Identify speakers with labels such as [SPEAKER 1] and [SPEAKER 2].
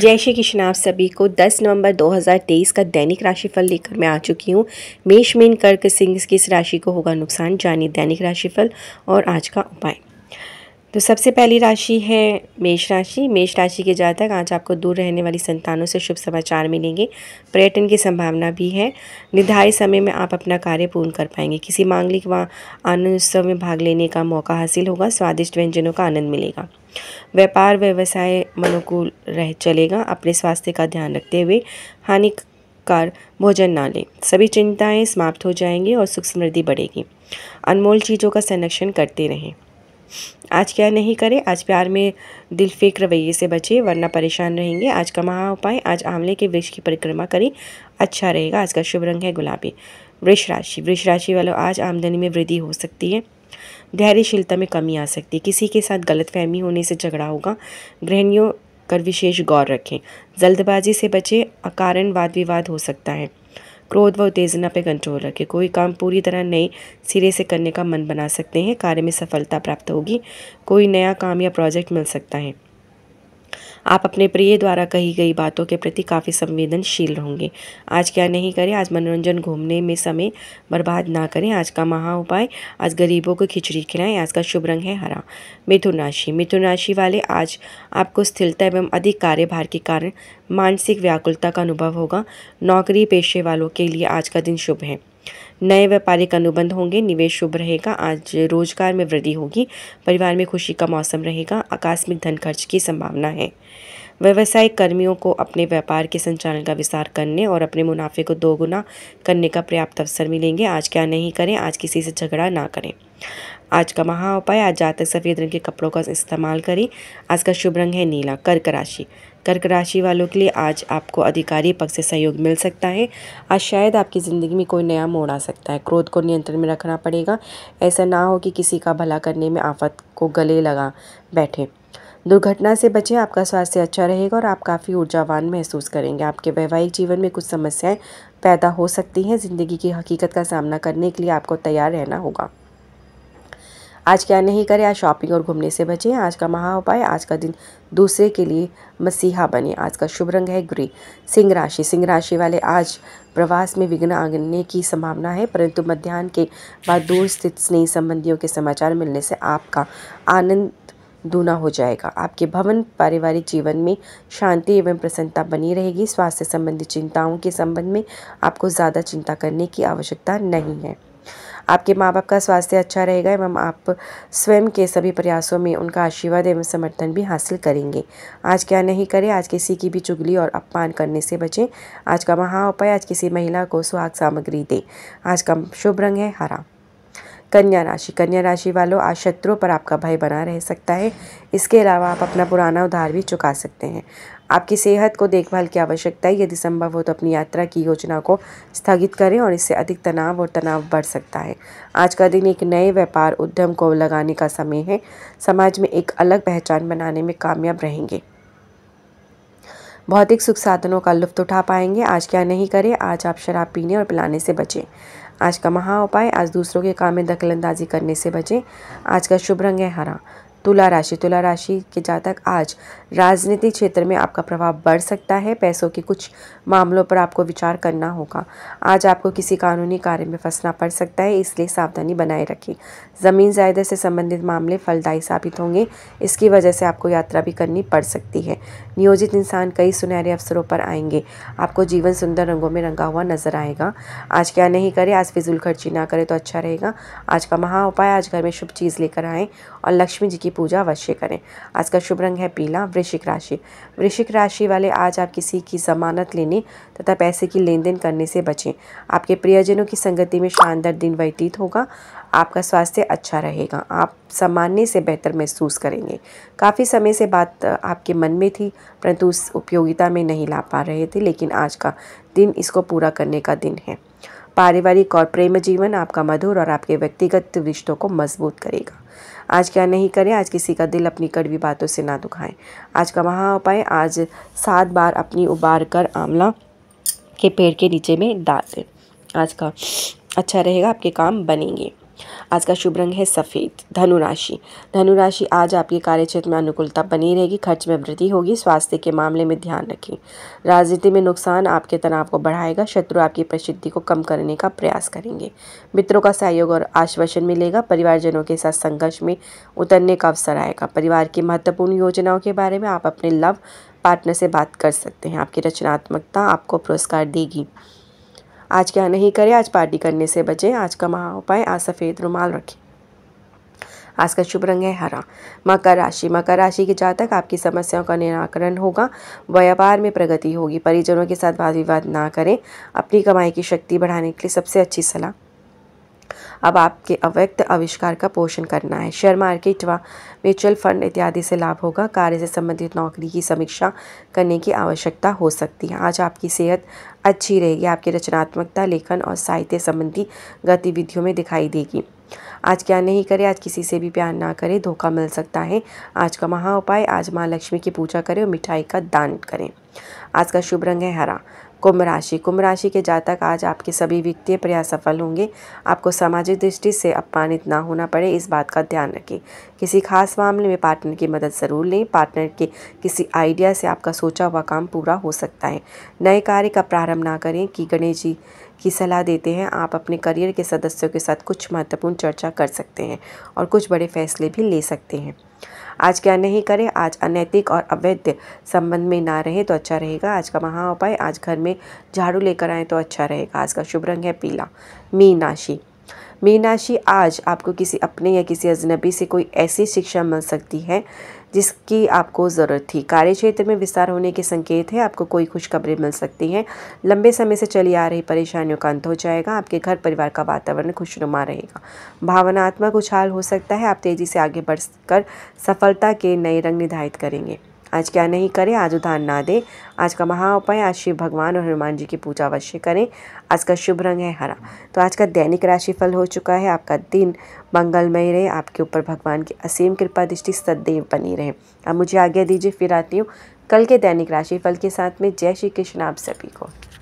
[SPEAKER 1] जय श्री कृष्ण आप सभी को 10 नवंबर 2023 का दैनिक राशिफल लेकर मैं आ चुकी हूँ मेष मीन कर्क सिंह किस राशि को होगा नुकसान जानिए दैनिक राशिफल और आज का उपाय तो सबसे पहली राशि है मेष राशि मेष राशि के जातक आज आपको दूर रहने वाली संतानों से शुभ समाचार मिलेंगे पर्यटन की संभावना भी है निर्धारित समय में आप अपना कार्य पूर्ण कर पाएंगे किसी मांगलिक व आनंद उत्सव में भाग लेने का मौका हासिल होगा स्वादिष्ट व्यंजनों का आनंद मिलेगा व्यापार व्यवसाय मनोकूल रह चलेगा अपने स्वास्थ्य का ध्यान रखते हुए हानिकार भोजन ना लें सभी चिंताएँ समाप्त हो जाएंगी और सुख समृद्धि बढ़ेगी अनमोल चीज़ों का संरक्षण करते रहें आज क्या नहीं करें आज प्यार में दिल फेंक रवैये से बचे वरना परेशान रहेंगे आज का महा उपाय आज आंवले के वृक्ष की परिक्रमा करें अच्छा रहेगा आज का शुभ रंग है गुलाबी वृक्ष राशि वृक्ष राशि वालों आज आमदनी में वृद्धि हो सकती है धैर्यशीलता में कमी आ सकती है किसी के साथ गलत फहमी होने से झगड़ा होगा गृहणियों कर विशेष गौर रखें जल्दबाजी से बचें अकारण वाद विवाद हो सकता है क्रोध व उत्तेजना पर कंट्रोल रखें कोई काम पूरी तरह नए सिरे से करने का मन बना सकते हैं कार्य में सफलता प्राप्त होगी कोई नया काम या प्रोजेक्ट मिल सकता है आप अपने प्रिय द्वारा कही गई बातों के प्रति काफ़ी संवेदनशील होंगे आज क्या नहीं करें आज मनोरंजन घूमने में समय बर्बाद ना करें आज का महा उपाय आज गरीबों को खिचड़ी खिलाएं आज का शुभ रंग है हरा मिथुन राशि मिथुन राशि वाले आज आपको स्थिरता एवं अधिक कार्यभार के कारण मानसिक व्याकुलता का अनुभव होगा नौकरी पेशे वालों के लिए आज का दिन शुभ है नए व्यापारिक अनुबंध होंगे निवेश शुभ रहेगा आज रोजगार में वृद्धि होगी परिवार में खुशी का मौसम रहेगा आकस्मिक धन खर्च की संभावना है व्यवसायिक कर्मियों को अपने व्यापार के संचालन का विस्तार करने और अपने मुनाफे को दोगुना करने का पर्याप्त अवसर मिलेंगे आज क्या नहीं करें आज किसी से झगड़ा ना करें आज का महा उपाय आज जातक सफ़ेद रंग के कपड़ों का इस्तेमाल करें आज का शुभ रंग है नीला कर्क राशि कर्क राशि वालों के लिए आज आपको अधिकारी पक्ष से सहयोग मिल सकता है आज शायद आपकी ज़िंदगी में कोई नया मोड़ आ सकता है क्रोध को नियंत्रण में रखना पड़ेगा ऐसा ना हो कि किसी का भला करने में आफत को गले लगा बैठे दुर्घटना से बचें आपका स्वास्थ्य अच्छा रहेगा और आप काफ़ी ऊर्जावान महसूस करेंगे आपके वैवाहिक जीवन में कुछ समस्याएं पैदा हो सकती हैं ज़िंदगी की हकीकत का सामना करने के लिए आपको तैयार रहना होगा आज क्या नहीं करें आज शॉपिंग और घूमने से बचें आज का महा उपाय आज का दिन दूसरे के लिए मसीहा बने आज का शुभ रंग है ग्रे सिंह राशि सिंह राशि वाले आज प्रवास में विघ्न आगने की संभावना है परंतु मध्यान्ह के बाद दूर स्थित स्नेही संबंधियों के समाचार मिलने से आपका आनंद दूना हो जाएगा आपके भवन पारिवारिक जीवन में शांति एवं प्रसन्नता बनी रहेगी स्वास्थ्य संबंधी चिंताओं के संबंध में आपको ज़्यादा चिंता करने की आवश्यकता नहीं है आपके माँ बाप का स्वास्थ्य अच्छा रहेगा एवं आप स्वयं के सभी प्रयासों में उनका आशीर्वाद एवं समर्थन भी हासिल करेंगे आज क्या नहीं करें आज किसी की भी चुगली और अपमान करने से बचें आज का महा उपाय आज किसी महिला को सुहाग सामग्री दें आज का शुभ रंग है हरा कन्या राशि कन्या राशि वालों आज शत्रुओं पर आपका भय बना रह सकता है इसके अलावा आप अपना पुराना उधार भी चुका सकते हैं आपकी सेहत को देखभाल की आवश्यकता है यदि संभव हो तो अपनी यात्रा की योजना को स्थगित करें और इससे अधिक तनाव और तनाव बढ़ सकता है आज का दिन एक नए व्यापार उद्यम को लगाने का समय है समाज में एक अलग पहचान बनाने में कामयाब रहेंगे भौतिक सुख साधनों का लुफ्त उठा पाएंगे आज क्या नहीं करें आज आप शराब पीने और पिलाने से बचें आज का महा उपाय आज दूसरों के काम में दखलंदाजी करने से बचें आज का शुभ रंग है हरा तुला राशि तुला राशि के जातक आज राजनीतिक क्षेत्र में आपका प्रभाव बढ़ सकता है पैसों के कुछ मामलों पर आपको विचार करना होगा आज आपको किसी कानूनी कार्य में फंसना पड़ सकता है इसलिए सावधानी बनाए रखें ज़मीन जायदाद से संबंधित मामले फलदायी साबित होंगे इसकी वजह से आपको यात्रा भी करनी पड़ सकती है नियोजित इंसान कई सुनहरे अवसरों पर आएंगे आपको जीवन सुंदर रंगों में रंगा हुआ नजर आएगा आज क्या नहीं करें आज फिजूल खर्ची ना करें तो अच्छा रहेगा आज का महा उपाय आज घर में शुभ चीज़ लेकर आएँ और लक्ष्मी जी की पूजा अवश्य करें आज का शुभ रंग है पीला वृश्चिक राशि वृश्चिक राशि वाले आज आप किसी की जमानत लेने तथा पैसे की लेन देन करने से बचें आपके प्रियजनों की संगति में शानदार दिन व्यतीत होगा आपका स्वास्थ्य अच्छा रहेगा आप सामान्य से बेहतर महसूस करेंगे काफ़ी समय से बात आपके मन में थी परंतु उस उपयोगिता में नहीं ला पा रहे थे लेकिन आज का दिन इसको पूरा करने का दिन है पारिवारिक और प्रेम जीवन आपका मधुर और आपके व्यक्तिगत रिश्तों को मजबूत करेगा आज क्या नहीं करें आज किसी का दिल अपनी कड़वी बातों से ना दुखाएं आज का वहाँ उपाय आज सात बार अपनी उबार कर आंवला के पेड़ के नीचे में डाल दें आज का अच्छा रहेगा आपके काम बनेंगे आज का शुभ रंग है सफ़ेद धनुराशि धनुराशि आज आपके कार्य क्षेत्र में अनुकूलता बनी रहेगी खर्च में वृद्धि होगी स्वास्थ्य के मामले में ध्यान रखें राजनीति में नुकसान आपके तनाव को बढ़ाएगा शत्रु आपकी प्रसिद्धि को कम करने का प्रयास करेंगे मित्रों का सहयोग और आश्वासन मिलेगा परिवारजनों के साथ संघर्ष में उतरने का अवसर आएगा परिवार की महत्वपूर्ण योजनाओं के बारे में आप अपने लव पार्टनर से बात कर सकते हैं आपकी रचनात्मकता आपको पुरस्कार देगी आज क्या नहीं करें आज पार्टी करने से बचें आज का महा उपाय आज सफ़ेद रुमाल रखें आज का शुभ रंग है हरा मकर राशि मकर राशि के जातक आपकी समस्याओं का निराकरण होगा व्यापार में प्रगति होगी परिजनों के साथ वाद विवाद ना करें अपनी कमाई की शक्ति बढ़ाने के लिए सबसे अच्छी सलाह अब आपके अव्यक्त आविष्कार का पोषण करना है शेयर मार्केट व म्यूचुअल फंड इत्यादि से लाभ होगा कार्य से संबंधित नौकरी की समीक्षा करने की आवश्यकता हो सकती है आज आपकी सेहत अच्छी रहेगी आपकी रचनात्मकता लेखन और साहित्य संबंधी गतिविधियों में दिखाई देगी आज क्या नहीं करें आज किसी से भी प्यार ना करें धोखा मिल सकता है आज का महा उपाय आज माँ लक्ष्मी की पूजा करें और मिठाई का दान करें आज का शुभ रंग है हरा कुंभ राशि कुंभ राशि के जातक आज आपके सभी वित्तीय प्रयास सफल होंगे आपको सामाजिक दृष्टि से अपमानित ना होना पड़े इस बात का ध्यान रखें किसी खास मामले में पार्टनर की मदद ज़रूर लें पार्टनर के किसी आइडिया से आपका सोचा हुआ काम पूरा हो सकता है नए कार्य का प्रारंभ ना करें कि गणेश जी की सलाह देते हैं आप अपने करियर के सदस्यों के साथ कुछ महत्वपूर्ण चर्चा कर सकते हैं और कुछ बड़े फैसले भी ले सकते हैं आज क्या नहीं करें आज अनैतिक और अवैध संबंध में ना रहे तो अच्छा रहेगा आज का महा उपाय आज घर में झाड़ू लेकर आए तो अच्छा रहेगा आज का शुभ रंग है पीला मीन राशि मीन राशि आज आपको किसी अपने या किसी अजनबी से कोई ऐसी शिक्षा मिल सकती है जिसकी आपको ज़रूरत थी कार्य क्षेत्र में विस्तार होने के संकेत है आपको कोई खुशखबरी मिल सकती है लंबे समय से चली आ रही परेशानियों का अंत हो जाएगा आपके घर परिवार का वातावरण खुशनुमा रहेगा भावनात्मक उछाल हो सकता है आप तेज़ी से आगे बढ़कर सफलता के नए रंग निर्धारित करेंगे आज क्या नहीं करें आज उधार ना दें आज का महा उपाय आज शिव भगवान और हनुमान जी की पूजा अवश्य करें आज का शुभ रंग है हरा तो आज का दैनिक राशिफल हो चुका है आपका दिन मंगलमय रहे आपके ऊपर भगवान की असीम कृपा दृष्टि सदैव बनी रहे अब मुझे आज्ञा दीजिए फिर आती हूँ कल के दैनिक राशिफल के साथ में जय श्री कृष्ण आप सभी को